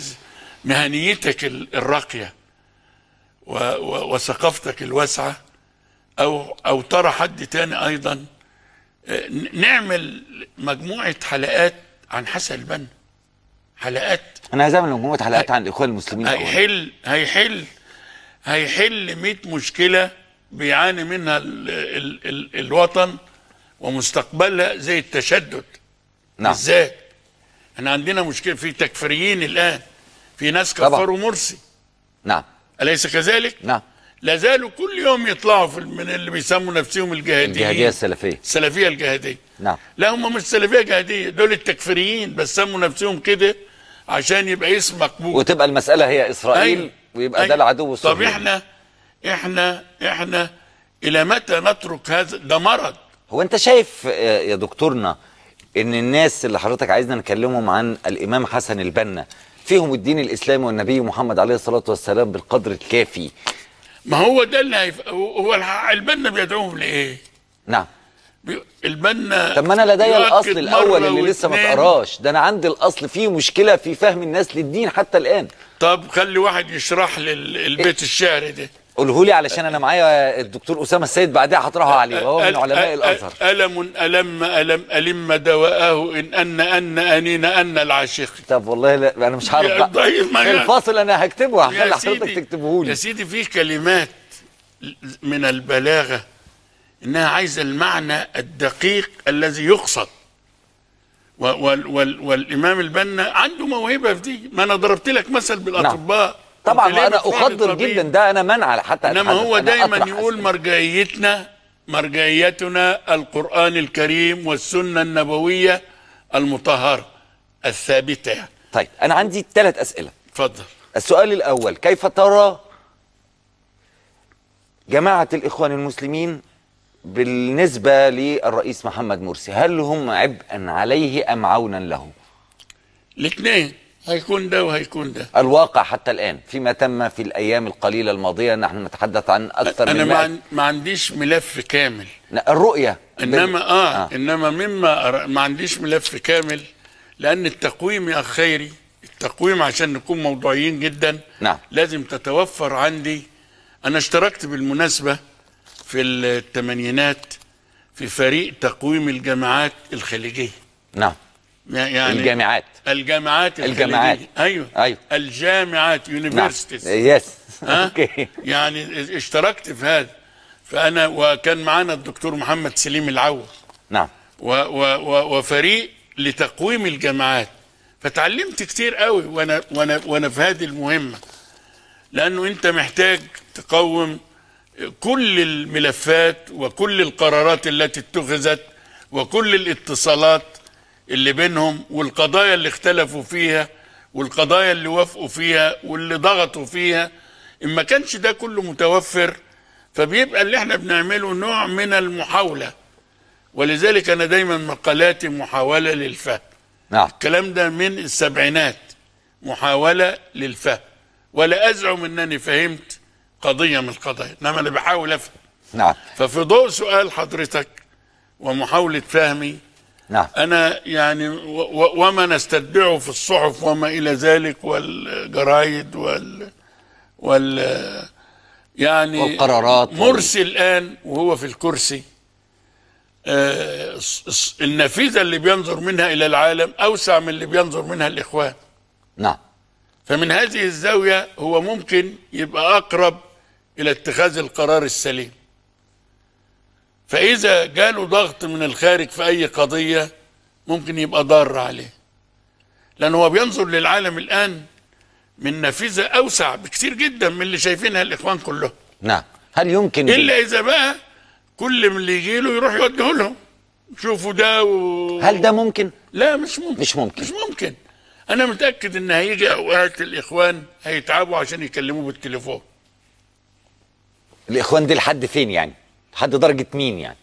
مهنيتك الراقية وثقافتك الواسعة أو أو ترى حد تاني أيضا نعمل مجموعة حلقات عن حسن البنا حلقات أنا عايز أعمل مجموعة حلقات عن الإخوان المسلمين هيحل هيحل هيحل 100 مشكلة بيعاني منها الـ الـ الـ الوطن ومستقبلها زي التشدد نعم بالذات احنا عندنا مشكله في تكفيريين الان في ناس كفروا مرسي نعم اليس كذلك نعم لا زالوا كل يوم يطلعوا في من اللي بيسموا نفسهم الجهاديين الجهاديه السلفيه السلفيه الجهاديه نعم لا هم مش سلفيه جهاديه دول التكفيريين بس سموا نفسهم كده عشان يبقى اسم مقبول وتبقى المساله هي اسرائيل أيوة. ويبقى أيوة. ده العدو الصهيوني طب احنا احنا احنا الى متى نترك هذا ده مرض هو انت شايف آه، يا دكتورنا ان الناس اللي حضرتك عايزنا نكلمهم عن الامام حسن البنا فيهم الدين الاسلامي والنبي محمد عليه الصلاه والسلام بالقدر الكافي ما هو ده اللي هيف... هو البنا بيدعوهم لايه نعم بي... البنا طب ما انا لدي الاصل الاول اللي لسه ما تقراش ده انا عندي الاصل فيه مشكله في فهم الناس للدين حتى الان طب خلي واحد يشرح للبيت البيت إيه؟ الشعر ده قوله لي علشان انا معايا الدكتور اسامه السيد بعدها هطرحه عليه وهو من علماء الازهر الم الم الم الم دواءه ان ان ان انين ان العاشق طب والله لا انا مش عارف بقى طيب، الفاصل انا هكتبه هخلي حضرتك تكتبه لي يا سيدي في كلمات من البلاغه انها عايزه المعنى الدقيق الذي يقصد وال وال والامام البنا عنده موهبه في دي ما انا ضربت لك مثل نعم. بالاطباء نعم. طبعا ما انا اخضر جدا ده انا منع حتى انما هو دايما يقول مرجعيتنا مرجعيتنا القران الكريم والسنه النبويه المطهره الثابته طيب انا عندي ثلاث اسئله اتفضل السؤال الاول كيف ترى جماعه الاخوان المسلمين بالنسبه للرئيس محمد مرسي هل هم عبئا عليه ام عونا له الاثنين هيكون ده وهيكون ده الواقع حتى الآن فيما تم في الأيام القليلة الماضية نحن نتحدث عن أكثر أنا من أنا ما, عنديش ملف كامل الرؤية إنما بال... آه, آه إنما مما أر... ما عنديش ملف كامل لأن التقويم يا خيري التقويم عشان نكون موضوعيين جدا نعم. لازم تتوفر عندي أنا اشتركت بالمناسبة في الثمانينات في فريق تقويم الجامعات الخليجية نعم يعني الجامعات الجامعات الجامعات ايوه ايوه الجامعات يونيفرستيز نعم. يس اوكي يعني اشتركت في هذا فانا وكان معانا الدكتور محمد سليم العوض نعم و و و وفريق لتقويم الجامعات فتعلمت كتير قوي وانا وانا وانا في هذه المهمه لانه انت محتاج تقوم كل الملفات وكل القرارات التي اتخذت وكل الاتصالات اللي بينهم والقضايا اللي اختلفوا فيها والقضايا اللي وافقوا فيها واللي ضغطوا فيها إن ما كانش ده كله متوفر فبيبقى اللي احنا بنعمله نوع من المحاولة ولذلك أنا دايما مقالاتي محاولة للفهم نعم. الكلام ده من السبعينات محاولة للفهم ولا أزعم أنني فهمت قضية من القضايا إنما أنا بحاول أفهم نعم. ففي ضوء سؤال حضرتك ومحاولة فهمي نعم أنا يعني وما نستتبعه في الصحف وما إلى ذلك والجرايد وال وال يعني والقرارات مرسي وال... الآن وهو في الكرسي آه، النافذة اللي بينظر منها إلى العالم أوسع من اللي بينظر منها الإخوان نعم فمن هذه الزاوية هو ممكن يبقى أقرب إلى اتخاذ القرار السليم فإذا جاله ضغط من الخارج في أي قضية ممكن يبقى ضار عليه لأن هو بينظر للعالم الآن من نافذة أوسع بكثير جدا من اللي شايفينها الإخوان كلهم نعم هل يمكن إلا إذا بقى كل من اللي يجي له يروح يوجهه لهم شوفوا ده و... هل ده ممكن؟ لا مش ممكن مش ممكن مش ممكن أنا متأكد إن هيجي أوقات الإخوان هيتعبوا عشان يكلموه بالتليفون الإخوان دي لحد فين يعني؟ لحد درجه مين يعني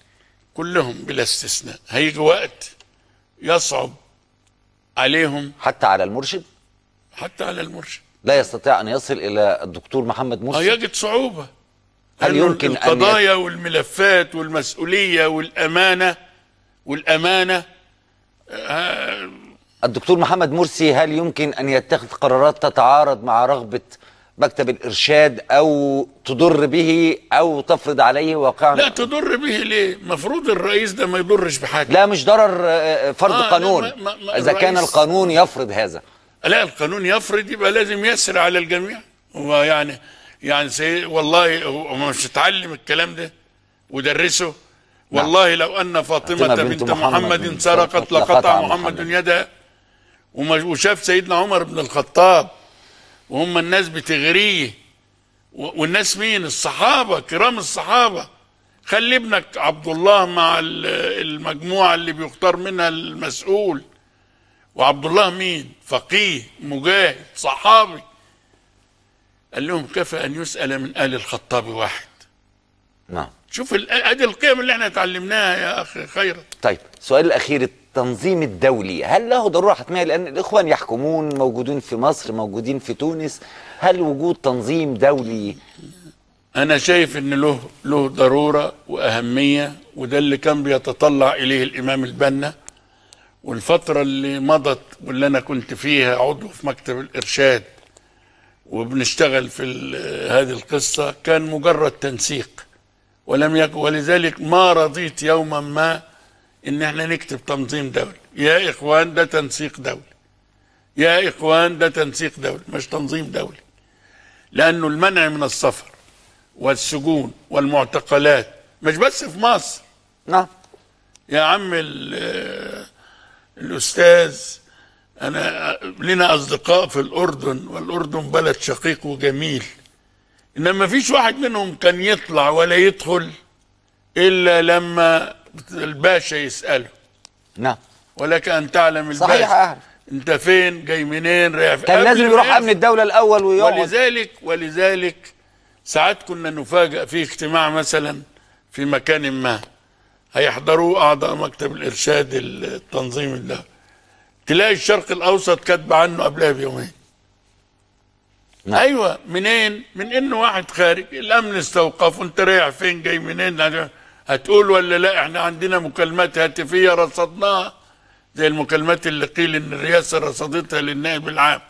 كلهم بلا استثناء هيجي وقت يصعب عليهم حتى على المرشد حتى على المرشد لا يستطيع ان يصل الى الدكتور محمد مرسي آه، يجد صعوبه هل يمكن القضايا أن يت... والملفات والمسؤوليه والامانه والامانه ها... آه، الدكتور محمد مرسي هل يمكن ان يتخذ قرارات تتعارض مع رغبه مكتب الإرشاد أو تضر به أو تفرض عليه واقعا لا تضر به ليه؟ مفروض الرئيس ده ما يضرش بحاجة لا مش ضرر آه، آه، فرض آه قانون إذا كان القانون يفرض هذا لا القانون يفرض يبقى لازم يسر على الجميع ويعني يعني سي يعني والله هو مش اتعلم الكلام ده ودرسه نعم. والله نعم. لو أن فاطمة بنت, بنت محمد سرقت لقطع محمد, محمد يدها وشاف سيدنا عمر بن الخطاب وهم الناس بتغريه والناس مين الصحابة كرام الصحابة خلي ابنك عبد الله مع المجموعة اللي بيختار منها المسؤول وعبد الله مين فقيه مجاهد صحابي قال لهم كفى أن يسأل من آل الخطاب واحد نعم شوف ادي القيم اللي احنا اتعلمناها يا اخي خيرت طيب السؤال الاخير التنظيم الدولي هل له ضروره حتميه لان الاخوان يحكمون موجودين في مصر موجودين في تونس هل وجود تنظيم دولي انا شايف ان له له ضروره واهميه وده اللي كان بيتطلع اليه الامام البنا والفتره اللي مضت واللي انا كنت فيها عضو في مكتب الارشاد وبنشتغل في هذه القصه كان مجرد تنسيق ولم يكن ولذلك ما رضيت يوما ما ان احنا نكتب تنظيم دولي يا اخوان ده تنسيق دولي يا اخوان ده تنسيق دولي مش تنظيم دولي لانه المنع من السفر والسجون والمعتقلات مش بس في مصر نعم يا عم آه، الاستاذ انا آه، لنا اصدقاء في الاردن والاردن بلد شقيق وجميل انما فيش واحد منهم كان يطلع ولا يدخل الا لما الباشا يساله نعم ولك ان تعلم الباشا صحيح أهل. انت فين جاي منين رايح كان لازم يروح امن الدوله الاول ويقعد ولذلك ولذلك ساعات كنا نفاجئ في اجتماع مثلا في مكان ما هيحضروه اعضاء مكتب الارشاد التنظيم ده تلاقي الشرق الاوسط كاتبه عنه قبلها بيومين نعم. ايوه منين من انه واحد خارج الامن استوقفه انت رايح فين جاي منين هتقول ولا لا احنا عندنا مكالمات هاتفيه رصدناها زي المكالمات اللي قيل ان الرئاسه رصدتها للنائب العام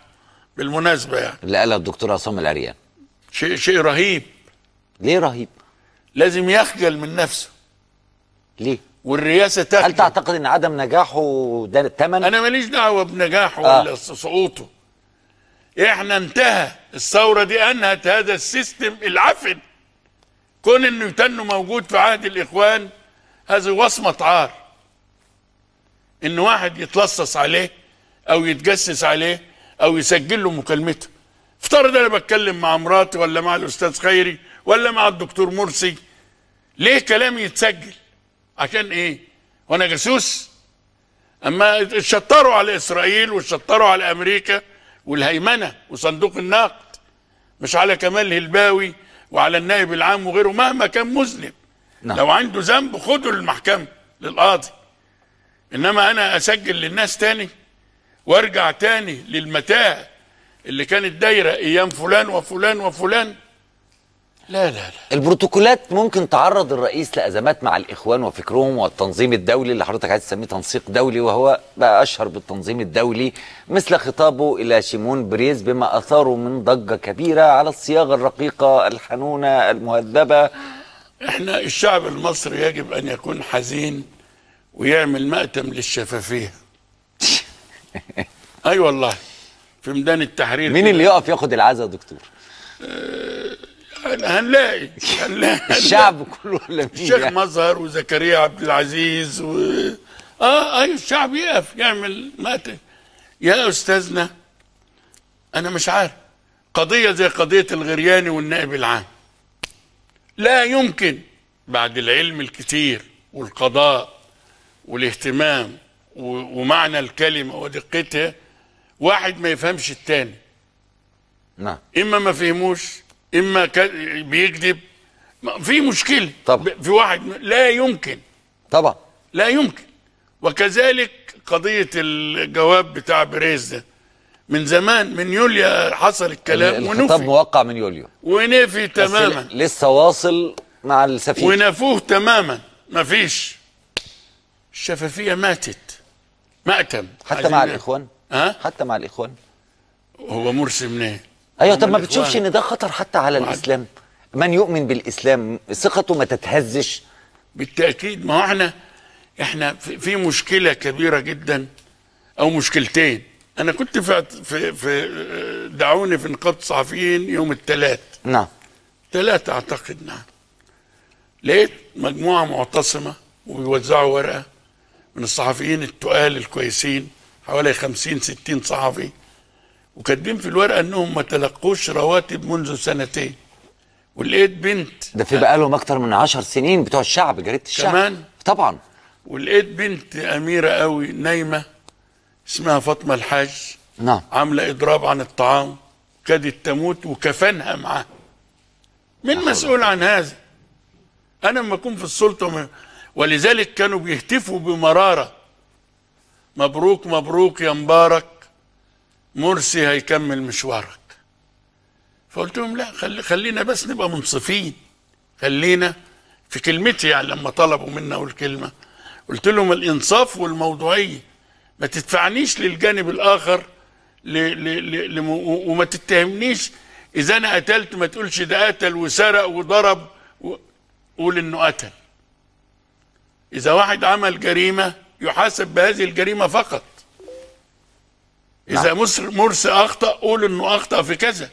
بالمناسبه يعني اللي قالها الدكتور عصام العريان شيء شيء رهيب ليه رهيب؟ لازم يخجل من نفسه ليه؟ والرئاسه تخجل هل تعتقد ان عدم نجاحه ده الثمن؟ انا ماليش دعوه بنجاحه آه. ولا سقوطه احنا انتهى الثوره دي انهت هذا السيستم العفن كون انه يتنه موجود في عهد الاخوان هذه وصمه عار ان واحد يتلصص عليه او يتجسس عليه او يسجل له مكالمته افترض انا بتكلم مع مراتي ولا مع الاستاذ خيري ولا مع الدكتور مرسي ليه كلامي يتسجل عشان ايه وانا جاسوس اما اتشطروا على اسرائيل واتشطروا على امريكا والهيمنه وصندوق النقد مش على كمال هلباوي وعلى النائب العام وغيره مهما كان مذنب نعم. لو عنده ذنب خده للمحكمه للقاضي انما انا اسجل للناس تاني وارجع تاني للمتاهه اللي كانت دايره ايام فلان وفلان وفلان لا لا لا البروتوكولات ممكن تعرض الرئيس لأزمات مع الإخوان وفكرهم والتنظيم الدولي اللي حضرتك عايز تسميه تنسيق دولي وهو بقى أشهر بالتنظيم الدولي مثل خطابه إلى شيمون بريز بما أثاره من ضجة كبيرة على الصياغة الرقيقة الحنونة المهذبة احنا الشعب المصري يجب أن يكون حزين ويعمل مأتم للشفافية أي والله في ميدان التحرير مين اللي يقف ياخد العزاء دكتور؟ آه، هنلاقي هنلاقي الشعب كله ولا مين الشيخ يعني؟ مظهر وزكريا عبد العزيز و اه ايوه الشعب يقف يعمل مقتل يا استاذنا انا مش عارف قضيه زي قضيه الغرياني والنائب العام لا يمكن بعد العلم الكثير والقضاء والاهتمام ومعنى الكلمه ودقتها واحد ما يفهمش الثاني نعم اما ما فهموش اما بيكذب في مشكله طبعا في واحد لا يمكن طبعا لا يمكن وكذلك قضيه الجواب بتاع بريز ده من زمان من يوليو حصل الكلام ونفي الخطاب موقع من يوليو ونفي تماما لسه واصل مع السفير ونفوه تماما مفيش الشفافيه ماتت مأتم حتى مع الاخوان أه؟ حتى مع الاخوان هو مرسي منين ايوه طب ما بتشوفش ان ده خطر حتى على معد. الاسلام من يؤمن بالاسلام ثقته ما تتهزش بالتاكيد ما احنا احنا في مشكله كبيره جدا او مشكلتين انا كنت في في, في دعوني في نقابه الصحفيين يوم الثلاث نعم ثلاث اعتقد نعم لقيت مجموعه معتصمه وبيوزعوا ورقه من الصحفيين التقال الكويسين حوالي 50 60 صحفي وكاتبين في الورقه انهم ما تلقوش رواتب منذ سنتين ولقيت بنت ده في بقى لهم اكتر من 10 سنين بتوع الشعب جريده الشعب كمان طبعا ولقيت بنت اميره قوي نايمه اسمها فاطمه الحاج نعم عامله اضراب عن الطعام كادت تموت وكفنها معاه من مسؤول عن هذا انا لما اكون في السلطه وم... ولذلك كانوا بيهتفوا بمراره مبروك مبروك يا مبارك مرسي هيكمل مشوارك فقلت لهم لا خلي خلينا بس نبقى منصفين خلينا في كلمتي يعني لما طلبوا مني اقول كلمه قلت لهم الانصاف والموضوعيه ما تدفعنيش للجانب الاخر ل ل ل ل وما تتهمنيش اذا انا قتلت ما تقولش ده قتل وسرق وضرب و... قول انه قتل اذا واحد عمل جريمه يحاسب بهذه الجريمه فقط اذا نعم. مصر مرسي اخطا قول انه اخطا في كذا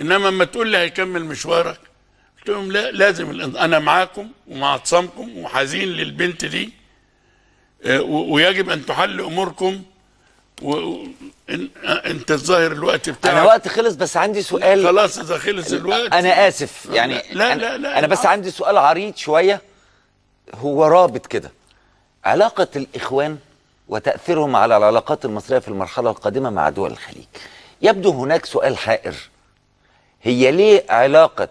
انما لما تقول لي هيكمل مشوارك قلت لهم لا لازم انا معاكم ومع اعتصامكم وحزين للبنت دي آه، ويجب ان تحل اموركم و... انت الظاهر الوقت بتاعك انا وقت خلص بس عندي سؤال خلاص اذا خلص الوقت انا اسف يعني لا لا أنا لا, لا انا بس عندي سؤال عريض شويه هو رابط كده علاقه الاخوان وتأثيرهم على العلاقات المصرية في المرحلة القادمة مع دول الخليج يبدو هناك سؤال حائر هي ليه علاقة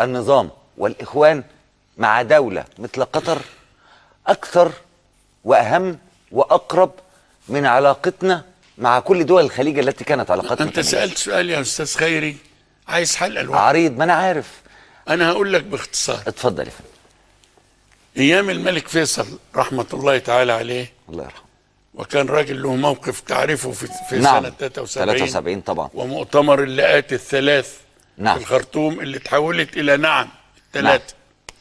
النظام والإخوان مع دولة مثل قطر أكثر وأهم وأقرب من علاقتنا مع كل دول الخليج التي كانت علاقتنا أنت سألت سؤال يا أستاذ خيري عايز حل الوقت عريض ما أنا عارف أنا هقول لك باختصار اتفضل يا فندم أيام الملك فيصل رحمة الله تعالى عليه الله يرحمه وكان راجل له موقف تعرفه في, في نعم. سنه 73 73 طبعا ومؤتمر اللقاءات الثلاث نعم في الخرطوم اللي تحولت الى نعم الثلاثه نعم.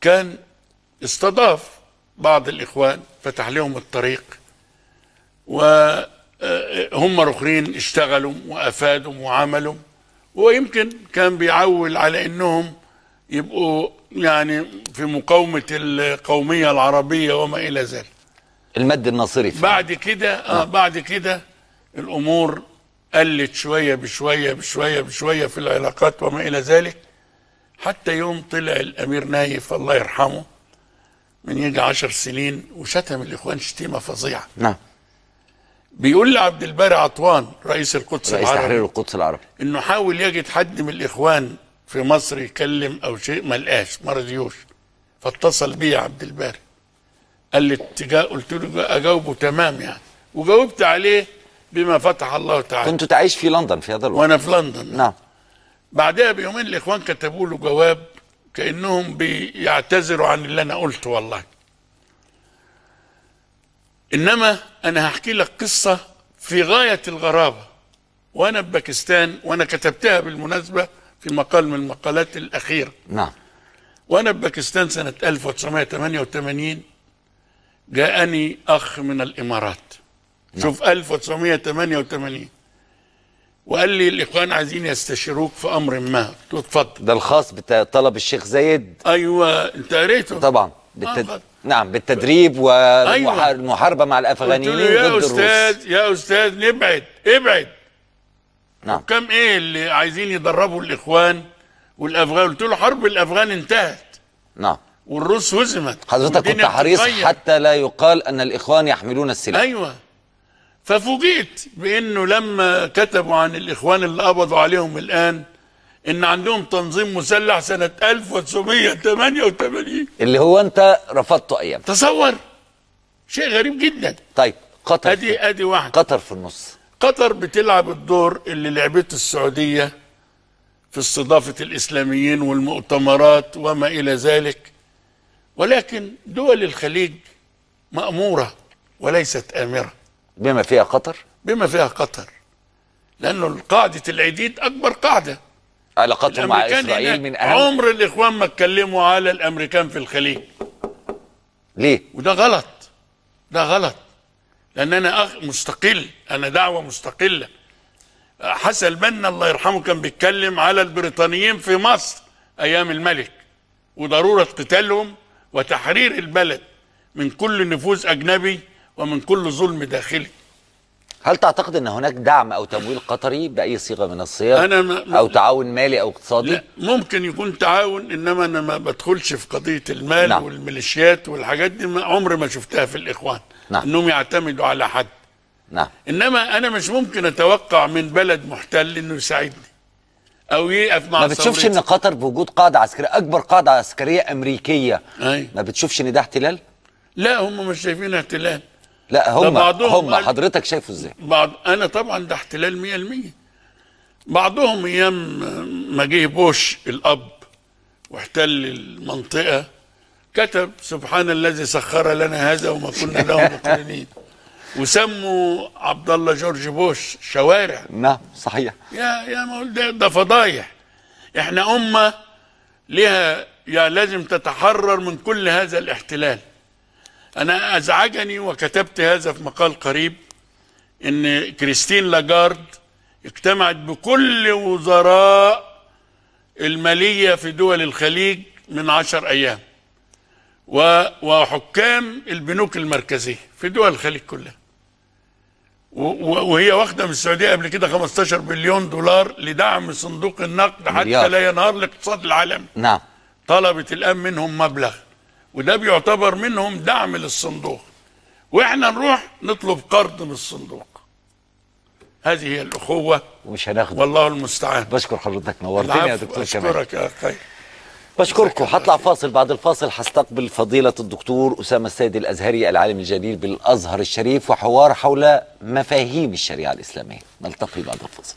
كان استضاف بعض الاخوان فتح لهم الطريق وهم آه، الاخرين اشتغلوا وافادوا وعملوا ويمكن كان بيعول على انهم يبقوا يعني في مقاومه القوميه العربيه وما الى ذلك المد الناصري بعد كده آه نعم. بعد كده الامور قلت شويه بشويه بشويه بشويه في العلاقات وما الى ذلك حتى يوم طلع الامير نايف الله يرحمه من يجي عشر سنين وشتم الاخوان شتيمه فظيعه نعم بيقول لعبد الباري عطوان رئيس القدس رئيس العربي رئيس تحرير القدس العربي انه حاول يجد حد من الاخوان في مصر يكلم او شيء ما لقاش ما رضيوش فاتصل بي عبد الباري قال لي تجا قلت له اجاوبه تمام يعني وجاوبت عليه بما فتح الله تعالى كنت تعيش في لندن في هذا الوقت وانا في لندن نعم بعدها بيومين الاخوان كتبوا له جواب كانهم بيعتذروا عن اللي انا قلته والله انما انا هحكي لك قصه في غايه الغرابه وانا في باكستان وانا كتبتها بالمناسبه في مقال من المقالات الأخيرة نعم وأنا في باكستان سنة 1988 جاءني أخ من الإمارات نعم. شوف 1988 وقال لي الإخوان عايزين يستشيروك في أمر ما قلت له اتفضل ده الخاص بطلب الشيخ زايد أيوه أنت قريته طبعا آه، بالتد... نعم بالتدريب أيوة. والمحاربة أيوة. مع الأفغانيين ضد الروس يا أستاذ يا أستاذ نبعد ابعد نعم كم ايه اللي عايزين يدربوا الاخوان والافغان قلت له حرب الافغان انتهت نعم والروس هزمت حضرتك كنت حريص حتى لا يقال ان الاخوان يحملون السلاح ايوه ففوجئت بانه لما كتبوا عن الاخوان اللي قبضوا عليهم الان ان عندهم تنظيم مسلح سنه 1988 اللي هو انت رفضته ايام تصور شيء غريب جدا طيب قطر ادي ادي واحد قطر في النص قطر بتلعب الدور اللي لعبته السعودية في استضافة الإسلاميين والمؤتمرات وما إلى ذلك ولكن دول الخليج مأمورة وليست آمرة بما فيها قطر؟ بما فيها قطر لأنه قاعدة العديد أكبر قاعدة علاقاتهم مع إسرائيل من أهم عمر الإخوان ما اتكلموا على الأمريكان في الخليج ليه؟ وده غلط ده غلط لأن أنا مستقل أنا دعوة مستقلة حسن البنا الله يرحمه كان بيتكلم على البريطانيين في مصر أيام الملك وضرورة قتالهم وتحرير البلد من كل نفوذ أجنبي ومن كل ظلم داخلي هل تعتقد ان هناك دعم او تمويل قطري باي صيغه من الصيغ او تعاون مالي او اقتصادي لا ممكن يكون تعاون انما انا ما بدخلش في قضيه المال نعم. والميليشيات والحاجات دي عمري ما شفتها في الاخوان نعم. انهم يعتمدوا على حد نعم. انما انا مش ممكن اتوقع من بلد محتل انه يساعدني او يقف مع ما بتشوفش صوريتي. ان قطر بوجود قاعده عسكريه اكبر قاعده عسكريه امريكيه أي. ما بتشوفش ان ده احتلال لا هم مش شايفين احتلال لا هم هم حضرتك شايفه ازاي بعض انا طبعا ده احتلال 100% بعضهم ايام ما جه بوش الاب واحتل المنطقه كتب سبحان الذي سخر لنا هذا وما كنا له مقرنين وسموا عبد الله جورج بوش شوارع نعم صحيح يا يا ده, ده فضايح احنا امه لها يا لازم تتحرر من كل هذا الاحتلال انا ازعجني وكتبت هذا في مقال قريب ان كريستين لاجارد اجتمعت بكل وزراء الماليه في دول الخليج من عشر ايام وحكام البنوك المركزية في دول الخليج كلها وهي واخدة من السعودية قبل كده 15 بليون دولار لدعم صندوق النقد حتى لا ينهار الاقتصاد العالمي نعم طلبت الآن منهم مبلغ وده بيعتبر منهم دعم للصندوق واحنا نروح نطلب قرض من الصندوق هذه هي الأخوة ومش هناخد والله المستعان بشكر حضرتك نورتني يا دكتور كمال بشكرك يا خير بشكركم هطلع فاصل بعد الفاصل هستقبل فضيلة الدكتور أسامة السيد الأزهري العالم الجليل بالأزهر الشريف وحوار حول مفاهيم الشريعة الإسلامية نلتقي بعد الفاصل